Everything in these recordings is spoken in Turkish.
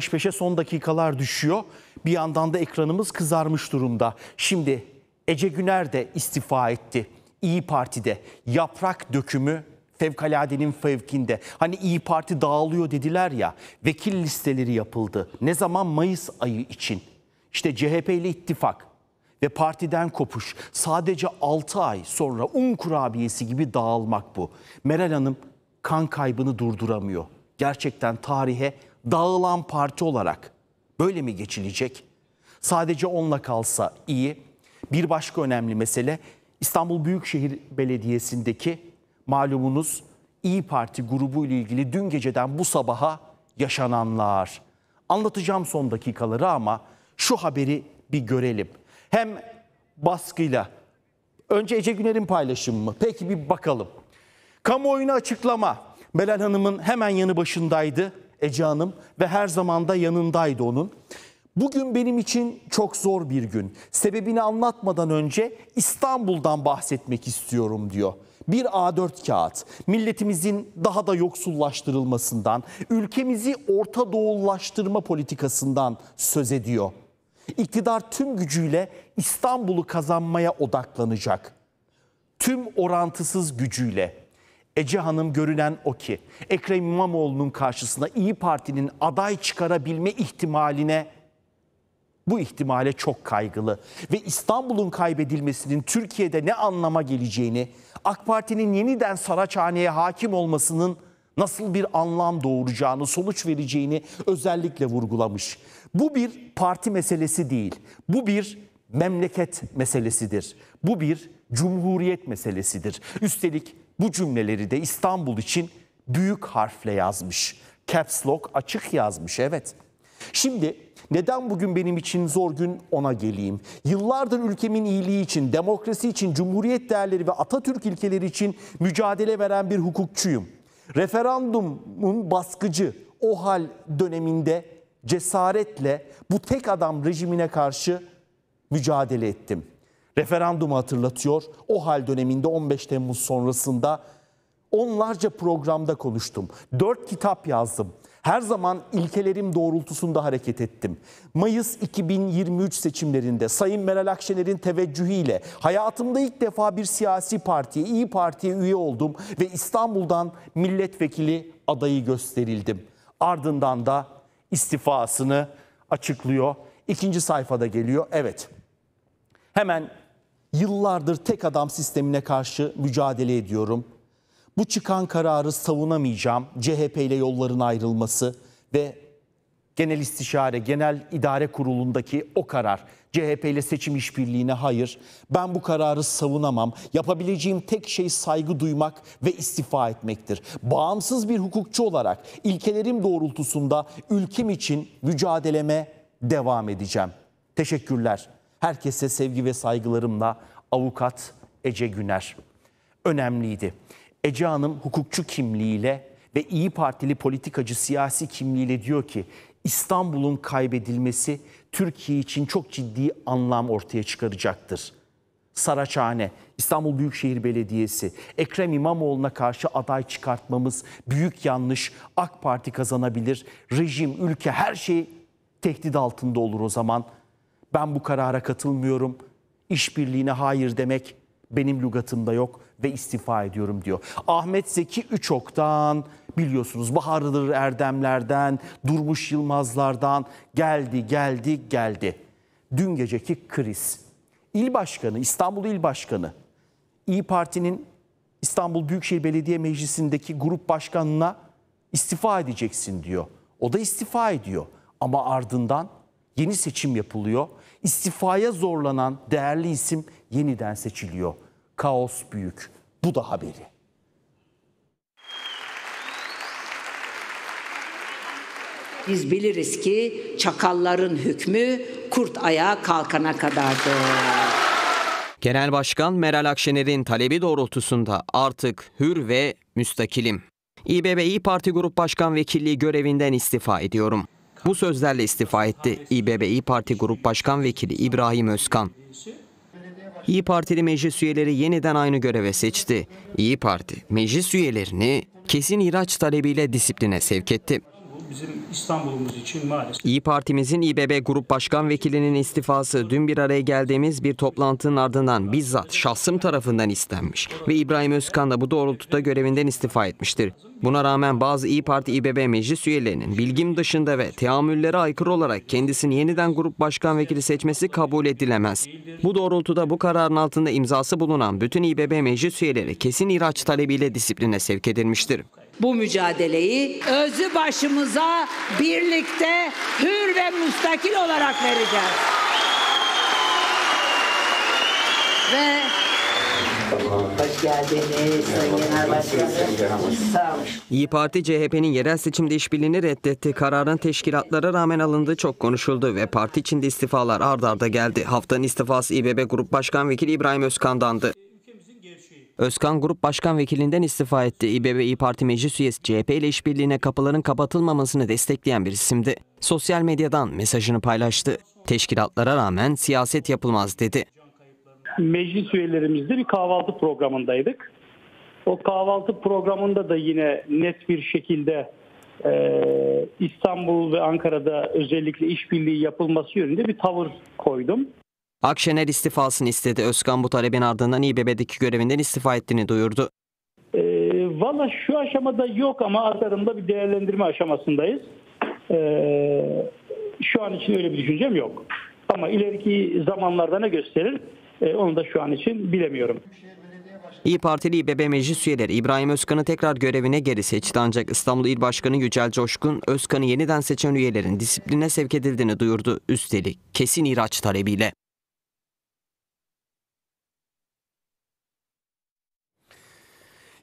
Peş peşe son dakikalar düşüyor. Bir yandan da ekranımız kızarmış durumda. Şimdi Ece Güner de istifa etti. İyi Parti'de yaprak dökümü fevkaladenin fevkinde. Hani İyi Parti dağılıyor dediler ya. Vekil listeleri yapıldı. Ne zaman Mayıs ayı için? İşte CHP ile ittifak ve partiden kopuş. Sadece 6 ay sonra un kurabiyesi gibi dağılmak bu. Meral Hanım kan kaybını durduramıyor. Gerçekten tarihe dağılan parti olarak böyle mi geçilecek? Sadece onunla kalsa iyi. Bir başka önemli mesele İstanbul Büyükşehir Belediyesi'ndeki malumunuz İyi Parti grubu ile ilgili dün geceden bu sabaha yaşananlar. Anlatacağım son dakikaları ama şu haberi bir görelim. Hem baskıyla önce Ece Güner'in paylaşımı mı? Peki bir bakalım. Kamuoyuna açıklama. Belen Hanım'ın hemen yanı başındaydı. Ece Hanım ve her zaman da yanındaydı onun. Bugün benim için çok zor bir gün. Sebebini anlatmadan önce İstanbul'dan bahsetmek istiyorum diyor. Bir A4 kağıt. Milletimizin daha da yoksullaştırılmasından, ülkemizi Orta Doğulaştırma politikasından söz ediyor. İktidar tüm gücüyle İstanbul'u kazanmaya odaklanacak. Tüm orantısız gücüyle Ece Hanım görünen o ki Ekrem İmamoğlu'nun karşısında İyi Parti'nin aday çıkarabilme ihtimaline bu ihtimale çok kaygılı ve İstanbul'un kaybedilmesinin Türkiye'de ne anlama geleceğini, AK Parti'nin yeniden Saraçhane'ye hakim olmasının nasıl bir anlam doğuracağını, sonuç vereceğini özellikle vurgulamış. Bu bir parti meselesi değil. Bu bir memleket meselesidir. Bu bir cumhuriyet meselesidir. Üstelik bu cümleleri de İstanbul için büyük harfle yazmış. Caps Lock açık yazmış evet. Şimdi neden bugün benim için zor gün ona geleyim. Yıllardır ülkemin iyiliği için, demokrasi için, cumhuriyet değerleri ve Atatürk ilkeleri için mücadele veren bir hukukçuyum. Referandumun baskıcı o hal döneminde cesaretle bu tek adam rejimine karşı mücadele ettim.'' Referandumu hatırlatıyor. O hal döneminde 15 Temmuz sonrasında onlarca programda konuştum. Dört kitap yazdım. Her zaman ilkelerim doğrultusunda hareket ettim. Mayıs 2023 seçimlerinde Sayın Meral Akşener'in teveccühüyle hayatımda ilk defa bir siyasi partiye, İyi Parti'ye üye oldum ve İstanbul'dan milletvekili adayı gösterildim. Ardından da istifasını açıklıyor. İkinci sayfada geliyor. Evet. Hemen Yıllardır tek adam sistemine karşı mücadele ediyorum. Bu çıkan kararı savunamayacağım. CHP ile yolların ayrılması ve Genel İstişare, Genel İdare Kurulu'ndaki o karar. CHP ile seçim işbirliğine hayır. Ben bu kararı savunamam. Yapabileceğim tek şey saygı duymak ve istifa etmektir. Bağımsız bir hukukçu olarak ilkelerim doğrultusunda ülkem için mücadeleme devam edeceğim. Teşekkürler. Herkese sevgi ve saygılarımla avukat Ece Güner. Önemliydi. Ece Hanım hukukçu kimliğiyle ve İyi Partili politikacı siyasi kimliğiyle diyor ki İstanbul'un kaybedilmesi Türkiye için çok ciddi anlam ortaya çıkaracaktır. Saraçhane, İstanbul Büyükşehir Belediyesi, Ekrem İmamoğlu'na karşı aday çıkartmamız büyük yanlış. AK Parti kazanabilir, rejim, ülke her şey tehdit altında olur o zaman.'' ben bu karara katılmıyorum, işbirliğine hayır demek benim lügatımda yok ve istifa ediyorum diyor. Ahmet Zeki Üçok'tan biliyorsunuz Bahardır Erdemler'den, Durmuş Yılmazlar'dan geldi geldi geldi. Dün geceki kriz. İl Başkanı, İstanbul İl Başkanı, İyi Parti'nin İstanbul Büyükşehir Belediye Meclisi'ndeki grup başkanına istifa edeceksin diyor. O da istifa ediyor ama ardından yeni seçim yapılıyor. İstifaya zorlanan değerli isim yeniden seçiliyor. Kaos büyük. Bu da haberi. Biz biliriz ki çakalların hükmü kurt ayağa kalkana kadardır. Genel Başkan Meral Akşener'in talebi doğrultusunda artık hür ve müstakilim. İBB İYİ Parti Grup Başkan Vekilliği görevinden istifa ediyorum. Bu sözlerle istifa etti İBB İYİ Parti Grup Başkan Vekili İbrahim Özkan. İyi Partili meclis üyeleri yeniden aynı göreve seçti. İyi Parti meclis üyelerini kesin ihraç talebiyle disipline sevk etti. Bizim İstanbul'umuz için maalesef. İyi Partimizin İBB Grup Başkan Vekilinin istifası dün bir araya geldiğimiz bir toplantının ardından bizzat şahsım tarafından istenmiş ve İbrahim Özkan da bu doğrultuda görevinden istifa etmiştir. Buna rağmen bazı İyi Parti İBB meclis üyelerinin bilgim dışında ve teamüllere aykırı olarak kendisini yeniden grup başkan vekili seçmesi kabul edilemez. Bu doğrultuda bu kararın altında imzası bulunan bütün İBB meclis üyeleri kesin ihraç talebiyle disipline sevk edilmiştir. Bu mücadeleyi özü başımıza birlikte hür ve müstakil olarak vereceğiz. Ve Hoş İyi Parti CHP'nin yerel seçimde işbirliğini reddetti. Kararın teşkilatlara rağmen alındığı çok konuşuldu ve parti içinde istifalar ard arda geldi. Haftanın istifası İBB Grup Başkan Vekili İbrahim Özkan'dandı. Özkan Grup Başkan Vekilinden istifa etti. İBB İYİ Parti Meclis Üyesi CHP ile işbirliğine kapıların kapatılmamasını destekleyen bir isimdi. Sosyal medyadan mesajını paylaştı. Teşkilatlara rağmen siyaset yapılmaz dedi meclis üyelerimizle bir kahvaltı programındaydık. O kahvaltı programında da yine net bir şekilde e, İstanbul ve Ankara'da özellikle işbirliği yapılması yönünde bir tavır koydum. Akşener istifasını istedi. Özkan bu talebin ardından İBB'deki görevinden istifa ettiğini duyurdu. E, Valla şu aşamada yok ama azarımda bir değerlendirme aşamasındayız. E, şu an için öyle bir düşüncem yok. Ama ileriki zamanlarda ne gösterir? E, onu da şu an için bilemiyorum. İyi Partili İBB Meclis üyeleri İbrahim Özkan'ı tekrar görevine geri seçti ancak İstanbul İl Başkanı Yücel Coşkun Özkan'ı yeniden seçen üyelerin disipline sevk edildiğini duyurdu. Üstelik kesin ihraç talebiyle.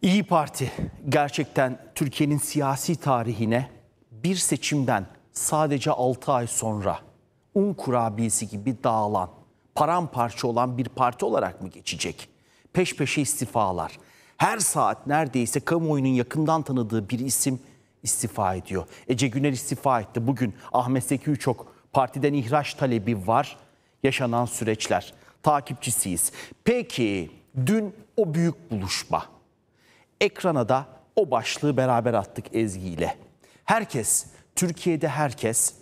İyi Parti gerçekten Türkiye'nin siyasi tarihine bir seçimden sadece 6 ay sonra un kurabiyesi gibi dağılan paramparça olan bir parti olarak mı geçecek? Peş peşe istifalar. Her saat neredeyse kamuoyunun yakından tanıdığı bir isim istifa ediyor. Ece Güner istifa etti. Bugün Ahmet Zeki Üçok partiden ihraç talebi var. Yaşanan süreçler. Takipçisiyiz. Peki dün o büyük buluşma. Ekrana da o başlığı beraber attık Ezgi ile. Herkes, Türkiye'de herkes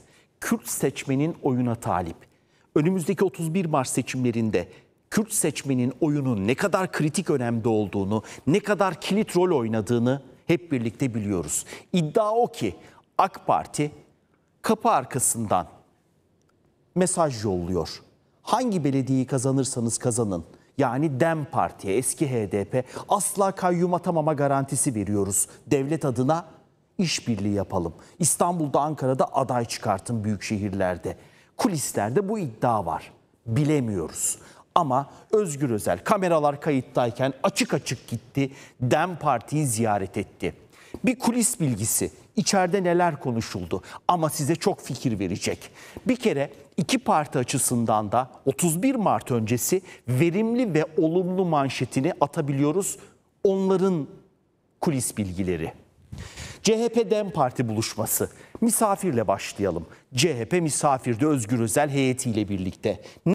Kürt seçmenin oyuna talip önümüzdeki 31 Mart seçimlerinde Kürt seçmenin oyunun ne kadar kritik önemde olduğunu, ne kadar kilit rol oynadığını hep birlikte biliyoruz. İddia o ki AK Parti kapı arkasından mesaj yolluyor. Hangi belediyeyi kazanırsanız kazanın. Yani DEM Parti'ye, eski HDP asla kayyum atamama garantisi veriyoruz. Devlet adına işbirliği yapalım. İstanbul'da, Ankara'da aday çıkartın büyük şehirlerde.'' Kulislerde bu iddia var. Bilemiyoruz. Ama Özgür Özel kameralar kayıttayken açık açık gitti. Dem Parti'yi ziyaret etti. Bir kulis bilgisi. İçeride neler konuşuldu ama size çok fikir verecek. Bir kere iki parti açısından da 31 Mart öncesi verimli ve olumlu manşetini atabiliyoruz. Onların kulis bilgileri. CHP Dem Parti buluşması. Misafirle başlayalım. CHP misafirde Özgür Özel heyetiyle birlikte.